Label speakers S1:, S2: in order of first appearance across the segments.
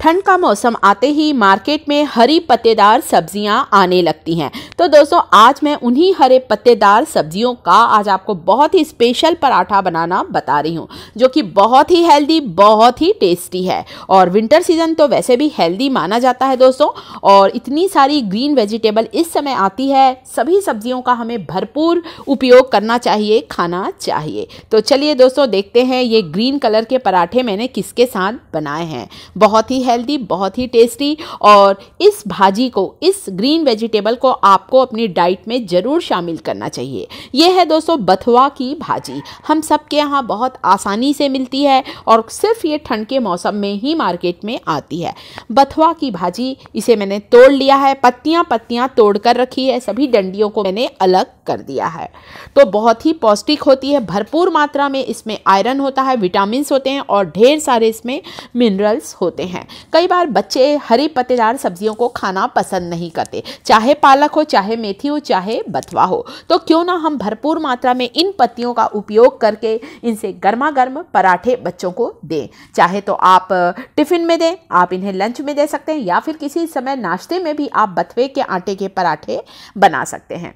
S1: ठंड का मौसम आते ही मार्केट में हरी पत्तेदार सब्जियां आने लगती हैं तो दोस्तों आज मैं उन्हीं हरे पत्तेदार सब्जियों का आज आपको बहुत ही स्पेशल पराठा बनाना बता रही हूँ जो कि बहुत ही हेल्दी बहुत ही टेस्टी है और विंटर सीजन तो वैसे भी हेल्दी माना जाता है दोस्तों और इतनी सारी ग्रीन वेजिटेबल इस समय आती है सभी सब्जियों का हमें भरपूर उपयोग करना चाहिए खाना चाहिए तो चलिए दोस्तों देखते हैं ये ग्रीन कलर के पराठे मैंने किसके साथ बनाए हैं बहुत ही हेल्दी बहुत ही टेस्टी और इस भाजी को इस ग्रीन वेजिटेबल को आपको अपनी डाइट में ज़रूर शामिल करना चाहिए ये है दोस्तों बथुआ की भाजी हम सब के यहाँ बहुत आसानी से मिलती है और सिर्फ ये ठंड के मौसम में ही मार्केट में आती है बथुआ की भाजी इसे मैंने तोड़ लिया है पत्तियाँ पत्तियाँ तोड़ कर रखी है सभी डंडियों को मैंने अलग कर दिया है तो बहुत ही पौष्टिक होती है भरपूर मात्रा में इसमें आयरन होता है विटामिन होते हैं और ढेर सारे इसमें मिनरल्स होते हैं कई बार बच्चे हरी पत्तेदार सब्जियों को खाना पसंद नहीं करते चाहे पालक हो चाहे मेथी हो चाहे बथवा हो तो क्यों ना हम भरपूर मात्रा में इन पत्तियों का उपयोग करके इनसे गर्मा गर्म पराठे बच्चों को दें चाहे तो आप टिफ़िन में दें आप इन्हें लंच में दे सकते हैं या फिर किसी समय नाश्ते में भी आप बथवे के आटे के पराठे बना सकते हैं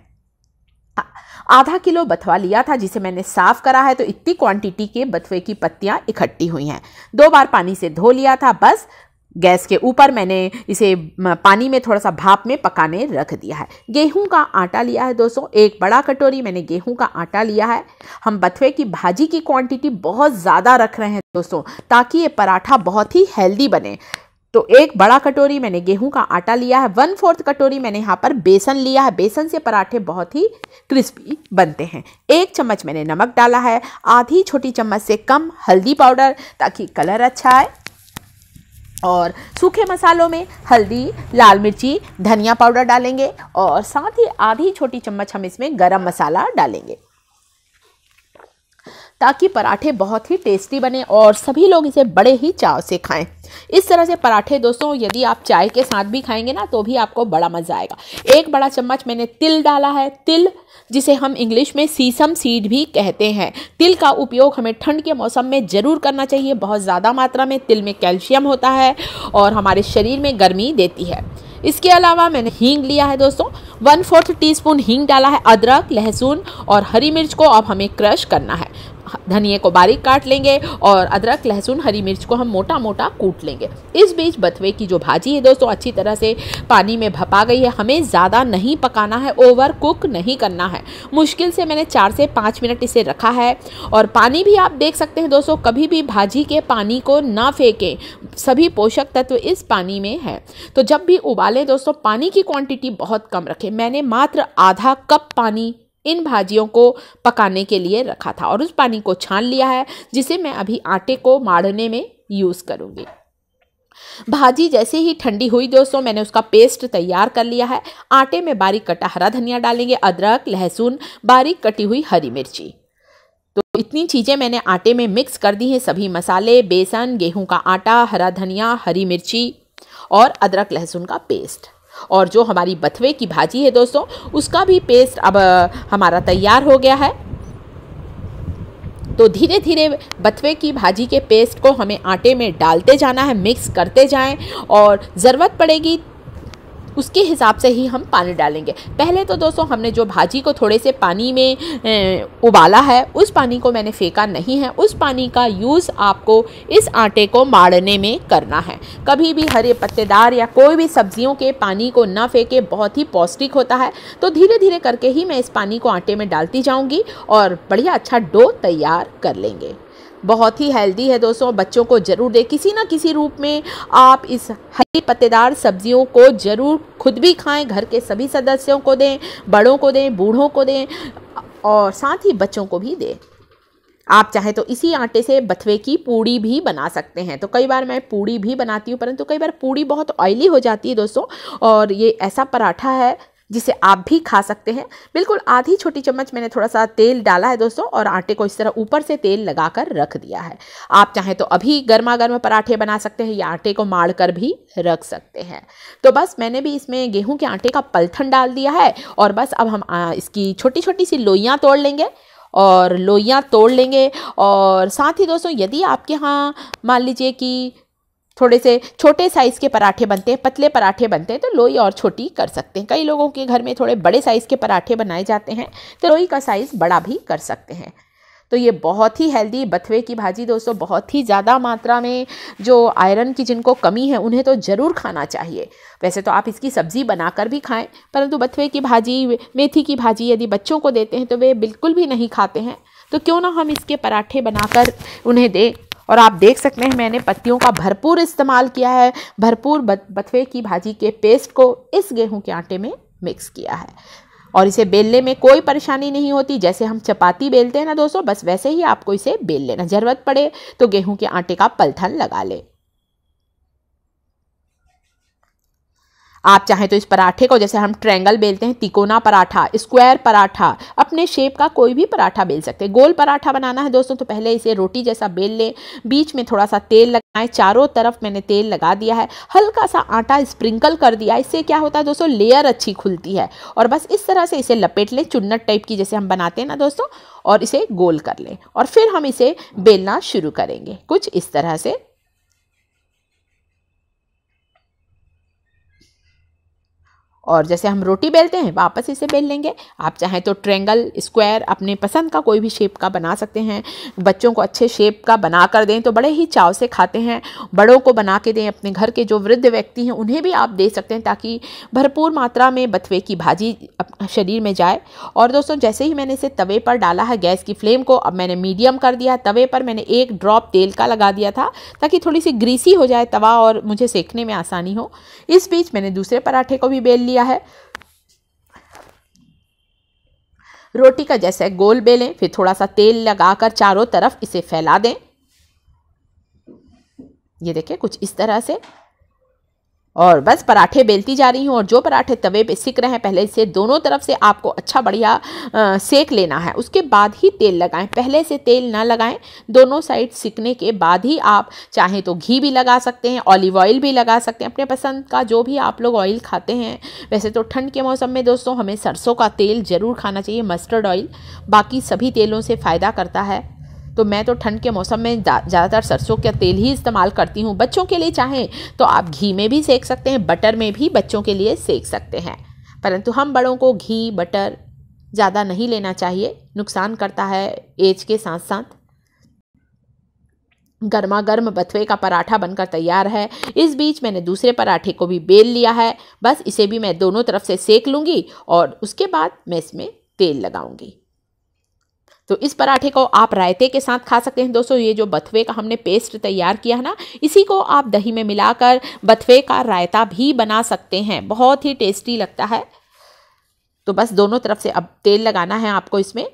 S1: आधा किलो बथवा लिया था जिसे मैंने साफ करा है तो इतनी क्वांटिटी के बथवे की पत्तियां इकट्ठी हुई हैं दो बार पानी से धो लिया था बस गैस के ऊपर मैंने इसे पानी में थोड़ा सा भाप में पकाने रख दिया है गेहूं का आटा लिया है दोस्तों एक बड़ा कटोरी मैंने गेहूं का आटा लिया है हम बथुए की भाजी की क्वांटिटी बहुत ज़्यादा रख रहे हैं दोस्तों ताकि ये पराठा बहुत ही हेल्दी बने तो एक बड़ा कटोरी मैंने गेहूं का आटा लिया है वन फोर्थ कटोरी मैंने यहाँ पर बेसन लिया है बेसन से पराठे बहुत ही क्रिस्पी बनते हैं एक चम्मच मैंने नमक डाला है आधी छोटी चम्मच से कम हल्दी पाउडर ताकि कलर अच्छा आए और सूखे मसालों में हल्दी लाल मिर्ची धनिया पाउडर डालेंगे और साथ ही आधी छोटी चम्मच हम इसमें गरम मसाला डालेंगे ताकि पराठे बहुत ही टेस्टी बने और सभी लोग इसे बड़े ही चाव से खाएं इस तरह से पराठे दोस्तों यदि आप चाय के साथ भी खाएंगे ना तो भी आपको बड़ा मज़ा आएगा एक बड़ा चम्मच मैंने तिल डाला है तिल जिसे हम इंग्लिश में सीसम सीड भी कहते हैं तिल का उपयोग हमें ठंड के मौसम में ज़रूर करना चाहिए बहुत ज़्यादा मात्रा में तिल में कैल्शियम होता है और हमारे शरीर में गर्मी देती है इसके अलावा मैंने हींग लिया है दोस्तों वन फोर्थ टीस्पून हींग डाला है अदरक लहसुन और हरी मिर्च को अब हमें क्रश करना है धनिए को बारीक काट लेंगे और अदरक लहसुन हरी मिर्च को हम मोटा मोटा कूट लेंगे इस बीच बथवे की जो भाजी है दोस्तों अच्छी तरह से पानी में भपा गई है हमें ज़्यादा नहीं पकाना है ओवर कुक नहीं करना है मुश्किल से मैंने चार से पाँच मिनट इसे रखा है और पानी भी आप देख सकते हैं दोस्तों कभी भी भाजी के पानी को ना फेंकें सभी पोषक तत्व इस पानी में है तो जब भी उबालें दोस्तों पानी की क्वान्टिटी बहुत कम रखें मैंने मात्र आधा कप पानी इन भाजियों को पकाने के लिए रखा था और उस पानी को छान लिया है जिसे मैं अभी आटे को माड़ने में यूज़ करूँगी भाजी जैसे ही ठंडी हुई दोस्तों मैंने उसका पेस्ट तैयार कर लिया है आटे में बारीक कटा हरा धनिया डालेंगे अदरक लहसुन बारीक कटी हुई हरी मिर्ची तो इतनी चीज़ें मैंने आटे में मिक्स कर दी हैं सभी मसाले बेसन गेहूं का आटा हरा धनिया हरी मिर्ची और अदरक लहसुन का पेस्ट और जो हमारी बथवे की भाजी है दोस्तों उसका भी पेस्ट अब हमारा तैयार हो गया है तो धीरे धीरे बथवे की भाजी के पेस्ट को हमें आटे में डालते जाना है मिक्स करते जाएं और ज़रूरत पड़ेगी उसके हिसाब से ही हम पानी डालेंगे पहले तो दोस्तों हमने जो भाजी को थोड़े से पानी में उबाला है उस पानी को मैंने फेंका नहीं है उस पानी का यूज़ आपको इस आटे को माड़ने में करना है कभी भी हरे पत्तेदार या कोई भी सब्जियों के पानी को ना फेंके बहुत ही पौष्टिक होता है तो धीरे धीरे करके ही मैं इस पानी को आटे में डालती जाऊँगी और बढ़िया अच्छा डो तैयार कर लेंगे बहुत ही हेल्दी है दोस्तों बच्चों को ज़रूर दें किसी ना किसी रूप में आप इस हरी पत्तेदार सब्जियों को ज़रूर खुद भी खाएं घर के सभी सदस्यों को दें बड़ों को दें बूढ़ों को दें और साथ ही बच्चों को भी दें आप चाहे तो इसी आटे से बथवे की पूड़ी भी बना सकते हैं तो कई बार मैं पूड़ी भी बनाती हूँ परंतु कई बार पूड़ी बहुत ऑयली हो जाती है दोस्तों और ये ऐसा पराठा है जिसे आप भी खा सकते हैं बिल्कुल आधी छोटी चम्मच मैंने थोड़ा सा तेल डाला है दोस्तों और आटे को इस तरह ऊपर से तेल लगाकर रख दिया है आप चाहें तो अभी गर्मा गर्म पराठे बना सकते हैं या आटे को माड़ कर भी रख सकते हैं तो बस मैंने भी इसमें गेहूं के आटे का पलथन डाल दिया है और बस अब हम इसकी छोटी छोटी सी लोइयाँ तोड़ लेंगे और लोइयाँ तोड़ लेंगे और साथ ही दोस्तों यदि आपके यहाँ मान लीजिए कि थोड़े से छोटे साइज़ के पराठे बनते हैं पतले पराठे बनते हैं तो लोई और छोटी कर सकते हैं कई लोगों के घर में थोड़े बड़े साइज़ के पराठे बनाए जाते हैं तो लोई का साइज़ बड़ा भी कर सकते हैं तो ये बहुत ही हेल्दी बथवे की भाजी दोस्तों बहुत ही ज़्यादा मात्रा में जो आयरन की जिनको कमी है उन्हें तो ज़रूर खाना चाहिए वैसे तो आप इसकी सब्ज़ी बनाकर भी खाएं परंतु बथवे की भाजी मेथी की भाजी यदि बच्चों को देते हैं तो वे बिल्कुल भी नहीं खाते हैं तो क्यों ना हम इसके पराठे बनाकर उन्हें दें और आप देख सकते हैं मैंने पत्तियों का भरपूर इस्तेमाल किया है भरपूर बथवे की भाजी के पेस्ट को इस गेहूं के आटे में मिक्स किया है और इसे बेलने में कोई परेशानी नहीं होती जैसे हम चपाती बेलते हैं ना दोस्तों बस वैसे ही आपको इसे बेल लेना ज़रूरत पड़े तो गेहूं के आटे का पलथन लगा लें आप चाहें तो इस पराठे को जैसे हम ट्रैंगल बेलते हैं तिकोना पराठा स्क्वायर पराठा अपने शेप का कोई भी पराठा बेल सकते हैं गोल पराठा बनाना है दोस्तों तो पहले इसे रोटी जैसा बेल लें बीच में थोड़ा सा तेल लगाएं चारों तरफ मैंने तेल लगा दिया है हल्का सा आटा स्प्रिंकल कर दिया इससे क्या होता है दोस्तों लेयर अच्छी खुलती है और बस इस तरह से इसे लपेट लें चुन्नट टाइप की जैसे हम बनाते हैं ना दोस्तों और इसे गोल कर लें और फिर हम इसे बेलना शुरू करेंगे कुछ इस तरह से और जैसे हम रोटी बेलते हैं वापस इसे बेल लेंगे आप चाहें तो ट्रेंगल स्क्वायर अपने पसंद का कोई भी शेप का बना सकते हैं बच्चों को अच्छे शेप का बना कर दें तो बड़े ही चाव से खाते हैं बड़ों को बना के दें अपने घर के जो वृद्ध व्यक्ति हैं उन्हें भी आप दे सकते हैं ताकि भरपूर मात्रा में बथुए की भाजी शरीर में जाए और दोस्तों जैसे ही मैंने इसे तवे पर डाला है गैस की फ्लेम को अब मैंने मीडियम कर दिया तवे पर मैंने एक ड्रॉप तेल का लगा दिया था ताकि थोड़ी सी ग्रीसी हो जाए तवा और मुझे सेकने में आसानी हो इस बीच मैंने दूसरे पराठे को भी बेल लिया लिया है रोटी का जैसे गोल बेलें फिर थोड़ा सा तेल लगाकर चारों तरफ इसे फैला दें ये देखिए कुछ इस तरह से और बस पराठे बेलती जा रही हूँ और जो पराठे तवे पे सिक रहे हैं पहले से दोनों तरफ से आपको अच्छा बढ़िया सेक लेना है उसके बाद ही तेल लगाएं पहले से तेल ना लगाएं दोनों साइड सिकने के बाद ही आप चाहें तो घी भी लगा सकते हैं ऑलिव ऑयल भी लगा सकते हैं अपने पसंद का जो भी आप लोग ऑयल खाते हैं वैसे तो ठंड के मौसम में दोस्तों हमें सरसों का तेल ज़रूर खाना चाहिए मस्टर्ड ऑयल बाकी सभी तेलों से फ़ायदा करता है तो मैं तो ठंड के मौसम में ज़्यादातर सरसों का तेल ही इस्तेमाल करती हूँ बच्चों के लिए चाहें तो आप घी में भी सेक सकते हैं बटर में भी बच्चों के लिए सेक सकते हैं परंतु हम बड़ों को घी बटर ज़्यादा नहीं लेना चाहिए नुकसान करता है एज के साथ साथ गर्मा गर्म बथुए का पराठा बनकर तैयार है इस बीच मैंने दूसरे पराठे को भी बेल लिया है बस इसे भी मैं दोनों तरफ से सेक लूँगी और उसके बाद मैं इसमें तेल लगाऊँगी तो इस पराठे को आप रायते के साथ खा सकते हैं दोस्तों ये जो बथवे का हमने पेस्ट तैयार किया है ना इसी को आप दही में मिलाकर बथवे का रायता भी बना सकते हैं बहुत ही टेस्टी लगता है तो बस दोनों तरफ से अब तेल लगाना है आपको इसमें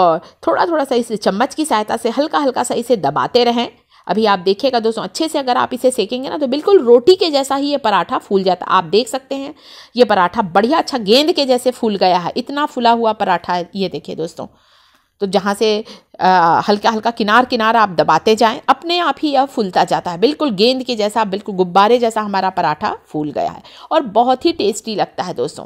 S1: और थोड़ा थोड़ा सा इस चम्मच की सहायता से हल्का हल्का सा इसे दबाते रहें अभी आप देखिएगा दोस्तों अच्छे से अगर आप इसे सेकेंगे ना तो बिल्कुल रोटी के जैसा ही ये पराठा फूल जाता आप देख सकते हैं ये पराठा बढ़िया अच्छा गेंद के जैसे फूल गया है इतना फूला हुआ पराठा है ये देखिए दोस्तों तो जहाँ से हल्का हल्का किनार किनार आप दबाते जाएं अपने आप ही यह फूलता जाता है बिल्कुल गेंद के जैसा बिल्कुल गुब्बारे जैसा हमारा पराठा फूल गया है और बहुत ही टेस्टी लगता है दोस्तों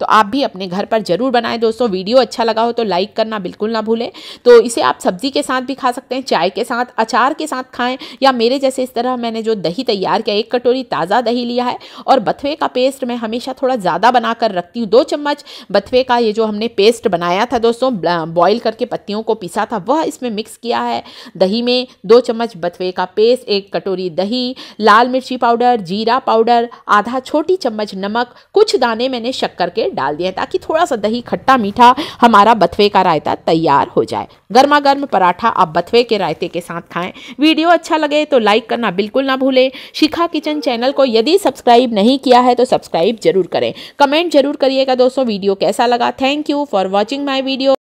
S1: तो आप भी अपने घर पर ज़रूर बनाएं दोस्तों वीडियो अच्छा लगा हो तो लाइक करना बिल्कुल ना भूलें तो इसे आप सब्जी के साथ भी खा सकते हैं चाय के साथ अचार के साथ खाएं या मेरे जैसे इस तरह मैंने जो दही तैयार किया एक कटोरी ताज़ा दही लिया है और बथुए का पेस्ट मैं हमेशा थोड़ा ज़्यादा बनाकर रखती हूँ दो चम्मच बथुए का ये जो हमने पेस्ट बनाया था दोस्तों बॉयल करके पत्तियों को पिसा था वह इसमें मिक्स किया है दही में दो चम्मच बथुए का पेस्ट एक कटोरी दही लाल मिर्ची पाउडर जीरा पाउडर आधा छोटी चम्मच नमक कुछ दाने मैंने शक्कर के डाल दिया ताकि थोड़ा सा दही खट्टा मीठा हमारा बथवे का रायता तैयार हो जाए गर्मा गर्म पराठा आप बथवे के रायते के साथ खाएं वीडियो अच्छा लगे तो लाइक करना बिल्कुल ना भूलें शिखा किचन चैनल को यदि सब्सक्राइब नहीं किया है तो सब्सक्राइब जरूर करें कमेंट जरूर करिएगा दोस्तों वीडियो कैसा लगा thank you for watching my video